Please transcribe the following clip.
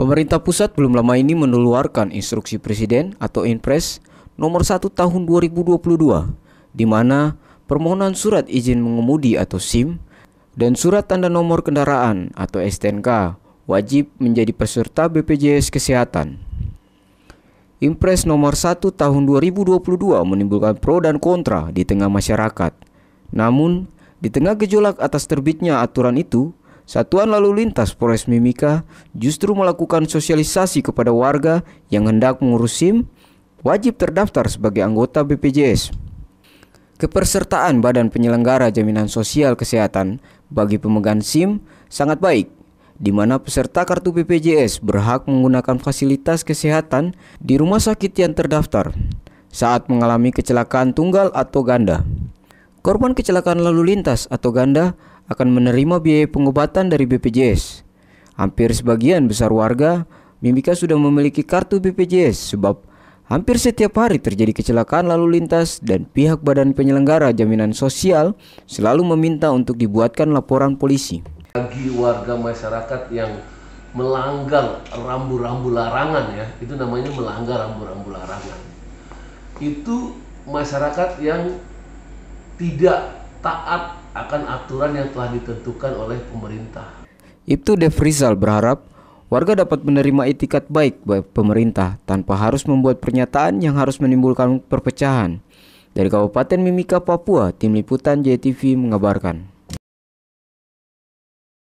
Pemerintah pusat belum lama ini mengeluarkan instruksi presiden atau Inpres nomor 1 tahun 2022 di mana permohonan surat izin mengemudi atau SIM dan surat tanda nomor kendaraan atau STNK wajib menjadi peserta BPJS Kesehatan. Impres nomor 1 tahun 2022 menimbulkan pro dan kontra di tengah masyarakat. Namun, di tengah gejolak atas terbitnya aturan itu, Satuan Lalu Lintas Polres Mimika justru melakukan sosialisasi kepada warga yang hendak mengurus SIM wajib terdaftar sebagai anggota BPJS. Kepersertaan Badan Penyelenggara Jaminan Sosial Kesehatan bagi pemegang SIM sangat baik, di mana peserta kartu BPJS berhak menggunakan fasilitas kesehatan di rumah sakit yang terdaftar saat mengalami kecelakaan tunggal atau ganda. Korban kecelakaan lalu lintas atau ganda akan menerima biaya pengobatan dari BPJS. Hampir sebagian besar warga Mimika sudah memiliki kartu BPJS sebab hampir setiap hari terjadi kecelakaan lalu lintas dan pihak badan penyelenggara jaminan sosial selalu meminta untuk dibuatkan laporan polisi. Bagi warga masyarakat yang melanggar rambu-rambu larangan ya, itu namanya melanggar rambu-rambu larangan. Itu masyarakat yang tidak taat akan aturan yang telah ditentukan oleh pemerintah. Ibtu Dev Rizal berharap warga dapat menerima itikat baik baik pemerintah tanpa harus membuat pernyataan yang harus menimbulkan perpecahan. Dari Kabupaten Mimika, Papua, Tim Liputan JTV mengabarkan.